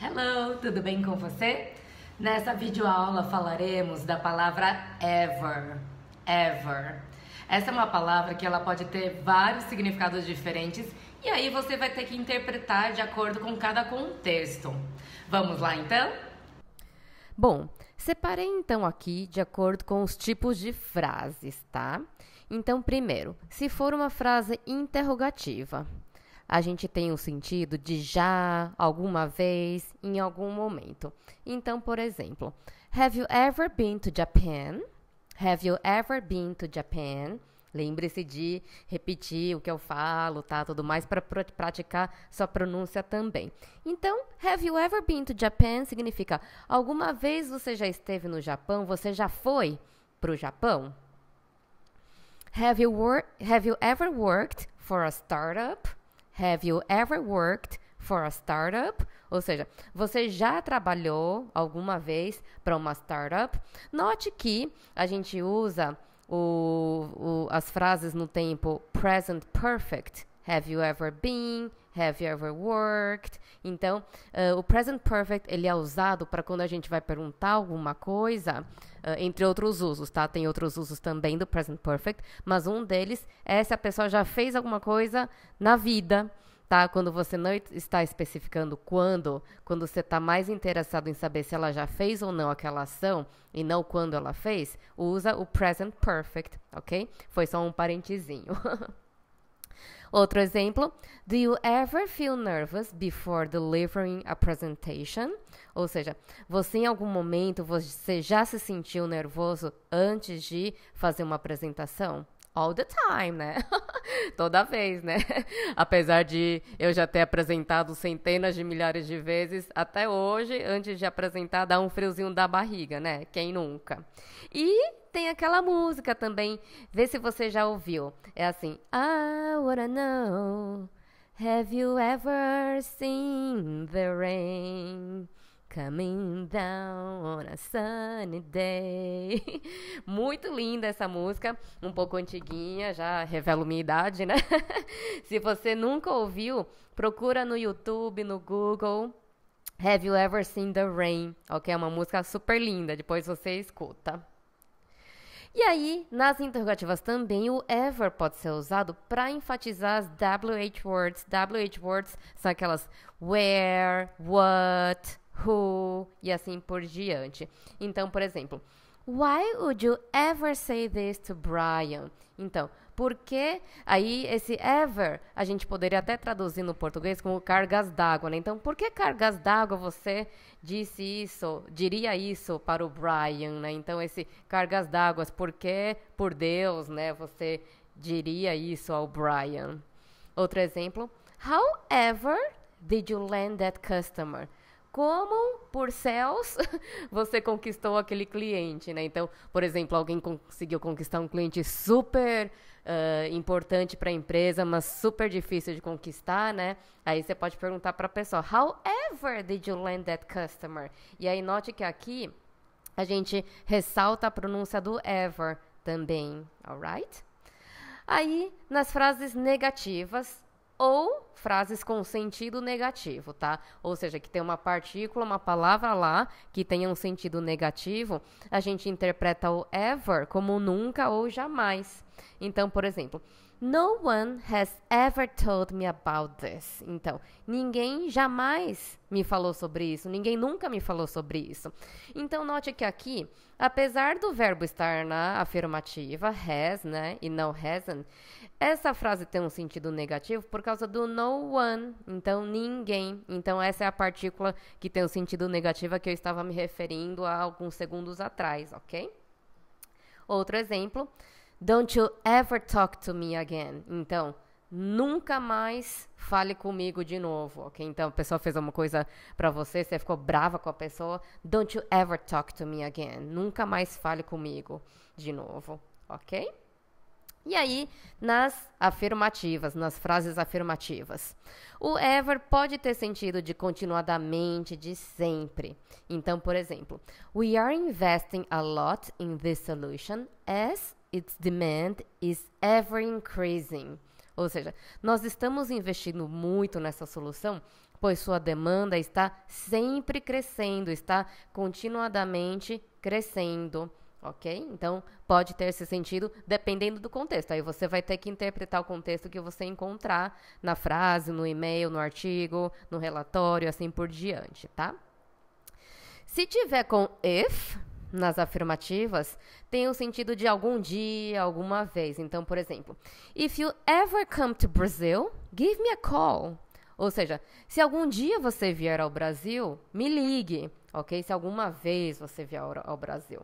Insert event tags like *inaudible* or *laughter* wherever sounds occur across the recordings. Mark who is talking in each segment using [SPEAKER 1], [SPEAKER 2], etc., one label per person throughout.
[SPEAKER 1] Hello, tudo bem com você? Nessa videoaula falaremos da palavra ever. Ever. Essa é uma palavra que ela pode ter vários significados diferentes e aí você vai ter que interpretar de acordo com cada contexto. Vamos lá então? Bom, separei então aqui de acordo com os tipos de frases, tá? Então, primeiro, se for uma frase interrogativa, a gente tem o um sentido de já, alguma vez, em algum momento. Então, por exemplo, Have you ever been to Japan? Have you ever been to Japan? Lembre-se de repetir o que eu falo, tá? Tudo mais para pr praticar sua pronúncia também. Então, have you ever been to Japan significa alguma vez você já esteve no Japão? Você já foi para o Japão? Have you, have you ever worked for a startup? Have you ever worked for a startup? Ou seja, você já trabalhou alguma vez para uma startup? Note que a gente usa o, o, as frases no tempo present perfect. Have you ever been? Have you ever worked? Então, uh, o present perfect ele é usado para quando a gente vai perguntar alguma coisa ah, entre outros usos, tá? Tem outros usos também do present perfect, mas um deles é se a pessoa já fez alguma coisa na vida, tá? Quando você não está especificando quando, quando você está mais interessado em saber se ela já fez ou não aquela ação e não quando ela fez, usa o present perfect, ok? Foi só um parentezinho. *laughs* Outro exemplo: Do you ever feel nervous before delivering a presentation? Ou seja, você em algum momento você já se sentiu nervoso antes de fazer uma apresentação? all the time, né? *laughs* Toda vez, né? *laughs* Apesar de eu já ter apresentado centenas de milhares de vezes, até hoje, antes de apresentar, dá um friozinho da barriga, né? Quem nunca? E tem aquela música também, vê se você já ouviu. É assim: I wanna know, have you ever seen the rain? Coming Down on a Sunny Day. *laughs* Muito linda essa música, um pouco antiguinha, já revela minha idade, né? *laughs* Se você nunca ouviu, procura no YouTube, no Google. Have You Ever Seen the Rain? Ok, é uma música super linda, depois você escuta. E aí, nas interrogativas também, o ever pode ser usado para enfatizar as WH words. WH words são aquelas where, what, who e assim por diante. Então, por exemplo, Why would you ever say this to Brian? Então, por que aí esse ever a gente poderia até traduzir no português como cargas d'água, né? Então, por que cargas d'água você disse isso, diria isso para o Brian, né? Então, esse cargas d'água, por que, por Deus, né, você diria isso ao Brian? Outro exemplo, however did you land that customer? como por céus *laughs* você conquistou aquele cliente, né? Então, por exemplo, alguém conseguiu conquistar um cliente super uh, importante para a empresa, mas super difícil de conquistar, né? Aí você pode perguntar para a pessoa, however did you land that customer? E aí note que aqui a gente ressalta a pronúncia do ever também, alright? Aí, nas frases negativas, ou frases com sentido negativo, tá? Ou seja, que tem uma partícula, uma palavra lá que tenha um sentido negativo, a gente interpreta o ever como nunca ou jamais. Então, por exemplo, no one has ever told me about this. Então, ninguém jamais me falou sobre isso, ninguém nunca me falou sobre isso. Então, note que aqui, apesar do verbo estar na afirmativa, has, né, e não hasn't, essa frase tem um sentido negativo por causa do no one, então ninguém. Então, essa é a partícula que tem o um sentido negativo que eu estava me referindo há alguns segundos atrás, ok? Outro exemplo. Don't you ever talk to me again. Então, nunca mais fale comigo de novo, ok? Então, a pessoa fez alguma coisa para você, você ficou brava com a pessoa. Don't you ever talk to me again. Nunca mais fale comigo de novo, ok? E aí, nas afirmativas, nas frases afirmativas. O ever pode ter sentido de continuadamente, de sempre. Então, por exemplo, we are investing a lot in this solution as its demand is ever increasing. Ou seja, nós estamos investindo muito nessa solução, pois sua demanda está sempre crescendo, está continuadamente crescendo. Ok? Então, pode ter esse sentido dependendo do contexto. Aí você vai ter que interpretar o contexto que você encontrar na frase, no e-mail, no artigo, no relatório, assim por diante, tá? Se tiver com if, nas afirmativas tem o um sentido de algum dia, alguma vez. Então, por exemplo, if you ever come to Brazil, give me a call. Ou seja, se algum dia você vier ao Brasil, me ligue, ok? Se alguma vez você vier ao, Brasil.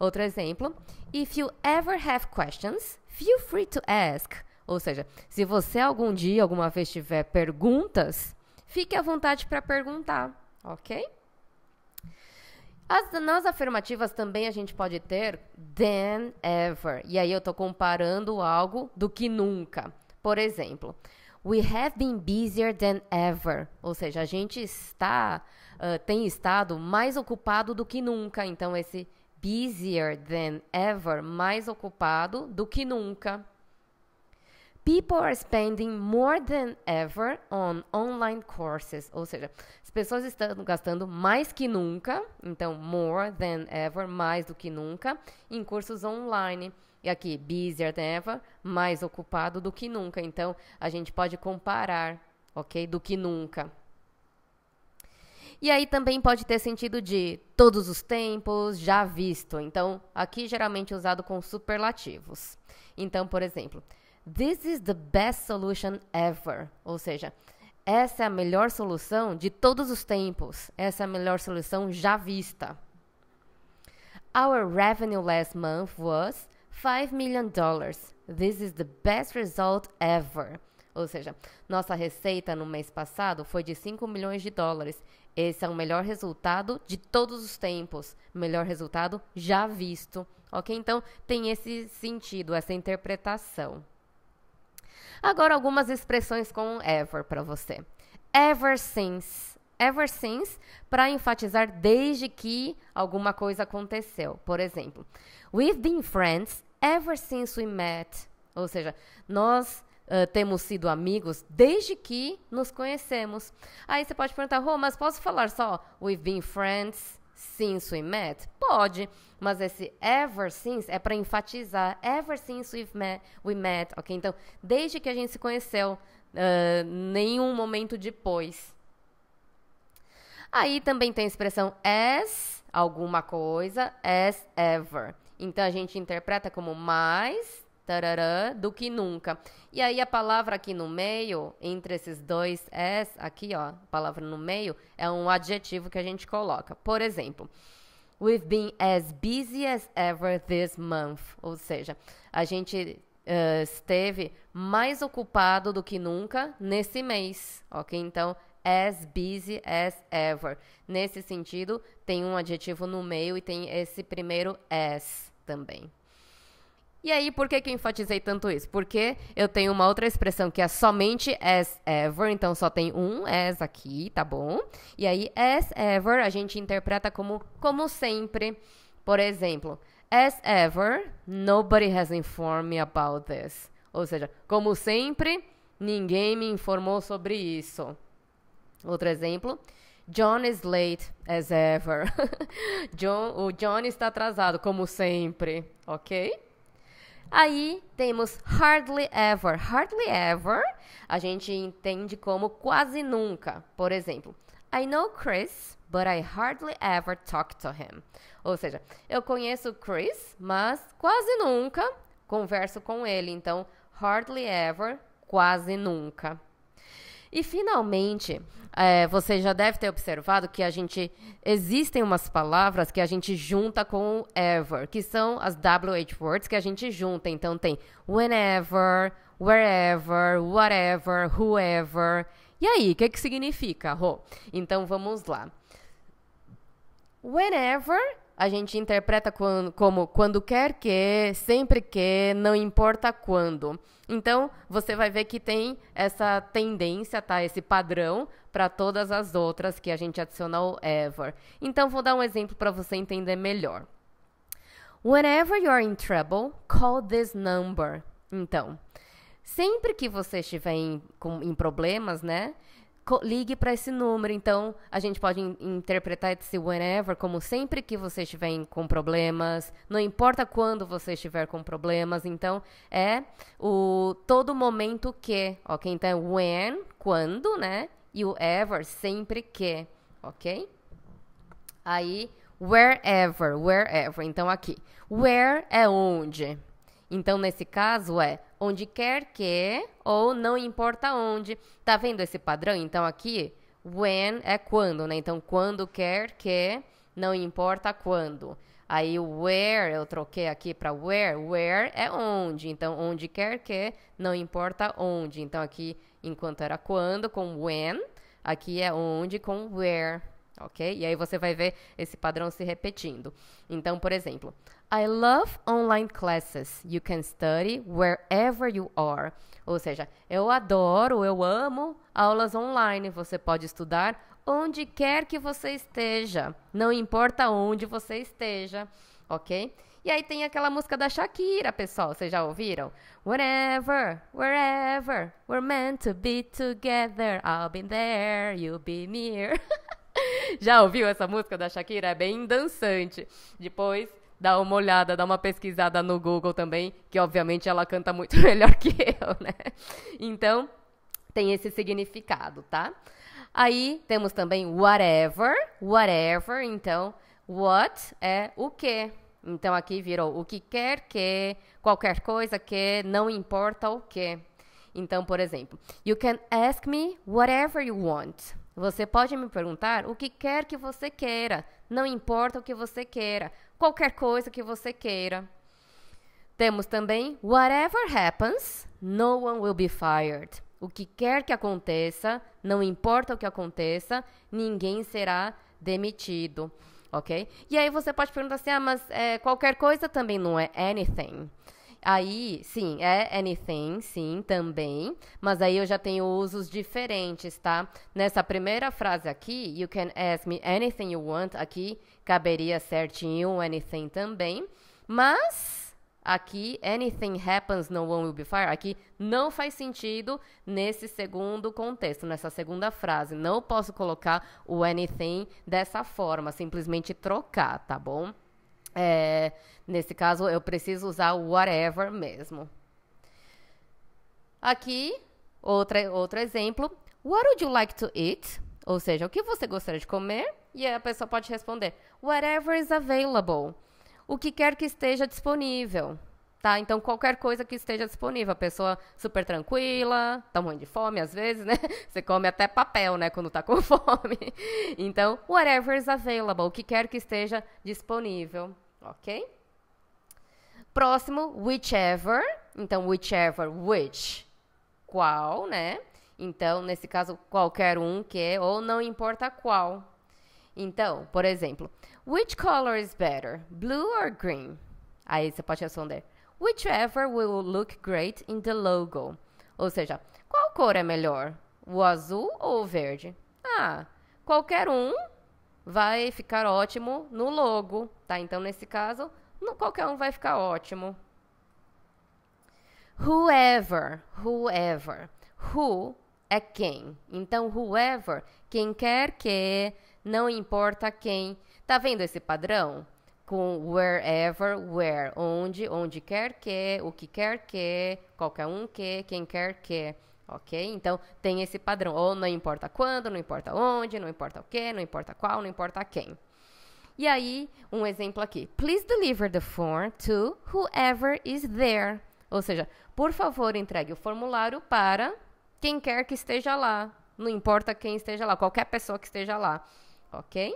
[SPEAKER 1] Outro exemplo, if you ever have questions, feel free to ask. Ou seja, se você algum dia, alguma vez tiver perguntas, fique à vontade para perguntar, ok? As nas afirmativas também a gente pode ter than ever. E aí eu tô comparando algo do que nunca. Por exemplo, we have been busier than ever. Ou seja, a gente está, uh, tem estado mais ocupado do que nunca. Então, esse busier than ever, mais ocupado do que nunca. People are spending more than ever on online courses, ou seja, as pessoas estão gastando mais que nunca, então more than ever, mais do que nunca, em cursos online. E aqui, busier than ever, mais ocupado do que nunca. Então, a gente pode comparar, ok? Do que nunca. E aí também pode ter sentido de todos os tempos, já visto. Então, aqui geralmente é usado com superlativos. Então, por exemplo, This is the best solution ever. Ou seja, essa é a melhor solução de todos os tempos. Essa é a melhor solução já vista. Our revenue last month was 5 million dollars. This is the best result ever. Ou seja, nossa receita no mês passado foi de 5 milhões de dólares. Esse é o melhor resultado de todos os tempos. Melhor resultado já visto. Ok? Então tem esse sentido, essa interpretação. Agora algumas expressões com ever para você. Ever since. Ever since para enfatizar desde que alguma coisa aconteceu. Por exemplo, we've been friends ever since we met. Ou seja, nós Uh, temos sido amigos desde que nos conhecemos. Aí você pode perguntar, oh, mas posso falar só we've been friends since we met? Pode, mas esse ever since é para enfatizar ever since we've met, we met, ok? Então, desde que a gente se conheceu, uh, nenhum momento depois. Aí também tem a expressão as alguma coisa, as ever. Então a gente interpreta como mais do que nunca. E aí a palavra aqui no meio, entre esses dois S, aqui ó, palavra no meio, é um adjetivo que a gente coloca. Por exemplo, we've been as busy as ever this month. Ou seja, a gente uh, esteve mais ocupado do que nunca nesse mês, ok? Então, as busy as ever. Nesse sentido, tem um adjetivo no meio e tem esse primeiro as também. E aí, por que, que eu enfatizei tanto isso? Porque eu tenho uma outra expressão que é somente as ever, então só tem um as aqui, tá bom? E aí, as ever a gente interpreta como como sempre. Por exemplo, as ever, nobody has informed me about this. Ou seja, como sempre, ninguém me informou sobre isso. Outro exemplo. John is late as ever. *laughs* John, o John está atrasado, como sempre, ok? Aí temos hardly ever. Hardly ever a gente entende como quase nunca. Por exemplo, I know Chris, but I hardly ever talk to him. Ou seja, eu conheço Chris, mas quase nunca converso com ele. Então, hardly ever, quase nunca. E finalmente, é, você já deve ter observado que a gente existem umas palavras que a gente junta com ever, que são as WH words que a gente junta. Então tem whenever, wherever, whatever, whoever. E aí, o que, que significa, Rô? Então vamos lá. Whenever a gente interpreta como quando quer que, sempre que, não importa quando. Então, você vai ver que tem essa tendência, tá? Esse padrão para todas as outras que a gente adicionou ever. Então, vou dar um exemplo para você entender melhor. Whenever you're in trouble, call this number. Então, sempre que você estiver em, com, em problemas, né? ligue para esse número. Então, a gente pode in interpretar esse whenever como sempre que você estiver com problemas, não importa quando você estiver com problemas. Então, é o todo momento que, ok? Então, é when, quando, né? E o ever, sempre que, ok? Aí, wherever, wherever. Então, aqui, where é onde, então, nesse caso, é onde quer que ou não importa onde. Tá vendo esse padrão? Então, aqui, when é quando, né? Então, quando quer que, não importa quando. Aí, where, eu troquei aqui para where. Where é onde. Então, onde quer que, não importa onde. Então, aqui, enquanto era quando, com when. Aqui é onde com where ok? E aí você vai ver esse padrão se repetindo. Então, por exemplo, I love online classes. You can study wherever you are. Ou seja, eu adoro, eu amo aulas online. Você pode estudar onde quer que você esteja, não importa onde você esteja, ok? E aí tem aquela música da Shakira, pessoal, vocês já ouviram? Whenever, wherever, we're meant to be together. I'll be there, you'll be near. *laughs* *laughs* Já ouviu essa música da Shakira? É bem dançante. Depois dá uma olhada, dá uma pesquisada no Google também, que obviamente ela canta muito *laughs* melhor que eu, né? Então, tem esse significado, tá? Aí temos também whatever, whatever, então what é o que. Então aqui virou o que quer que, qualquer coisa que, não importa o que. Então, por exemplo, you can ask me whatever you want. Você pode me perguntar o que quer que você queira, não importa o que você queira, qualquer coisa que você queira. Temos também whatever happens, no one will be fired. O que quer que aconteça, não importa o que aconteça, ninguém será demitido, ok? E aí você pode perguntar assim, ah, mas é, qualquer coisa também não é anything. Aí, sim, é anything, sim, também. Mas aí eu já tenho usos diferentes, tá? Nessa primeira frase aqui, you can ask me anything you want, aqui caberia certinho anything também. Mas aqui, anything happens, no one will be fired, aqui não faz sentido nesse segundo contexto, nessa segunda frase. Não posso colocar o anything dessa forma, simplesmente trocar, tá bom? É, nesse caso, eu preciso usar o whatever mesmo. Aqui, outra, outro exemplo. What would you like to eat? Ou seja, o que você gostaria de comer? E a pessoa pode responder: whatever is available. O que quer que esteja disponível. Tá? Então, qualquer coisa que esteja disponível. A pessoa super tranquila, tá morrendo de fome às vezes, né? *laughs* Você come até papel, né? Quando tá com *laughs* fome. Então, whatever is available. O que quer que esteja disponível ok? Próximo, whichever. Então, whichever, which, qual, né? Então, nesse caso, qualquer um que é, ou não importa qual. Então, por exemplo, which color is better, blue or green? Aí você pode responder, whichever will look great in the logo. Ou seja, qual cor é melhor, o azul ou o verde? Ah, qualquer um vai ficar ótimo no logo, tá? Então, nesse caso, no, qualquer um vai ficar ótimo. Whoever, whoever. Who é quem. Então, whoever, quem quer que, não importa quem. Tá vendo esse padrão? Com wherever, where, onde, onde quer que, o que quer que, qualquer um que, quem quer que. Ok? Então tem esse padrão. Ou não importa quando, não importa onde, não importa o que, não importa qual, não importa quem. E aí, um exemplo aqui. Please deliver the form to whoever is there. Ou seja, por favor, entregue o formulário para quem quer que esteja lá. Não importa quem esteja lá, qualquer pessoa que esteja lá. Ok?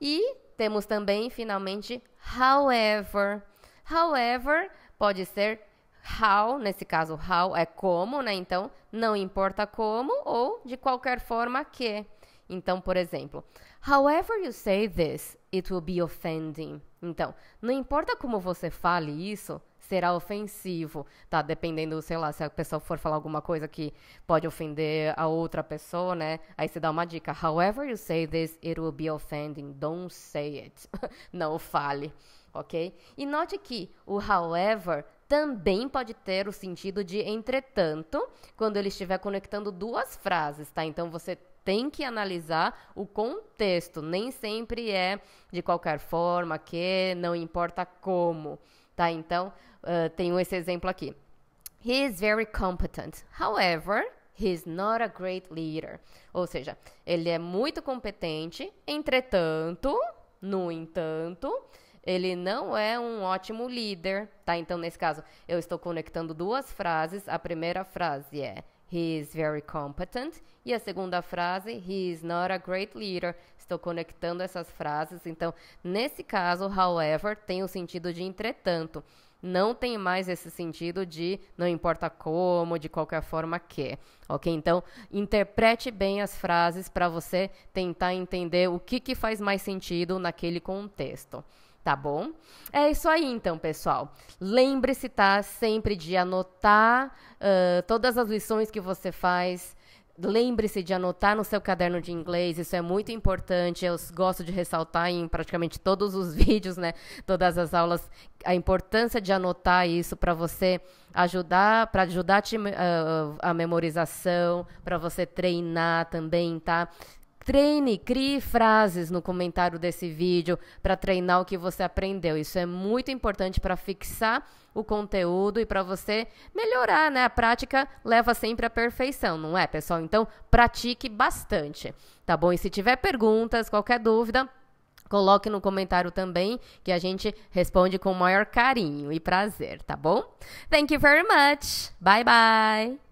[SPEAKER 1] E temos também, finalmente, however. However pode ser how, nesse caso how é como, né? Então, não importa como ou de qualquer forma que. Então, por exemplo, however you say this, it will be offending. Então, não importa como você fale isso, será ofensivo, tá? Dependendo, sei lá, se a pessoa for falar alguma coisa que pode ofender a outra pessoa, né? Aí você dá uma dica. However you say this, it will be offending. Don't say it. *laughs* Não fale, ok? E note que o however também pode ter o sentido de entretanto, quando ele estiver conectando duas frases, tá? Então você tem que analisar o contexto, nem sempre é de qualquer forma, que, não importa como, tá? Então, uh, tenho esse exemplo aqui. He is very competent. However, He's not a great leader. Ou seja, ele é muito competente, entretanto, no entanto, ele não é um ótimo líder, tá? Então, nesse caso, eu estou conectando duas frases. A primeira frase é He is very competent. E a segunda frase, He is not a great leader. Estou conectando essas frases. Então, nesse caso, however, tem o sentido de entretanto. Não tem mais esse sentido de não importa como, de qualquer forma que. Ok? Então, interprete bem as frases para você tentar entender o que, que faz mais sentido naquele contexto tá bom? É isso aí então, pessoal. Lembre-se, tá? Sempre de anotar uh, todas as lições que você faz. Lembre-se de anotar no seu caderno de inglês, isso é muito importante. Eu gosto de ressaltar em praticamente todos os *laughs* vídeos, né? Todas as aulas, a importância de anotar isso para você ajudar, para ajudar a, te, uh, a memorização, para você treinar também, tá? Treine, crie frases no comentário desse vídeo para treinar o que você aprendeu. Isso é muito importante para fixar o conteúdo e para você melhorar, né? A prática leva sempre à perfeição, não é, pessoal? Então, pratique bastante, tá bom? E se tiver perguntas, qualquer dúvida, Coloque no comentário também que a gente responde com o maior carinho e prazer, tá bom? Thank you very much. Bye bye.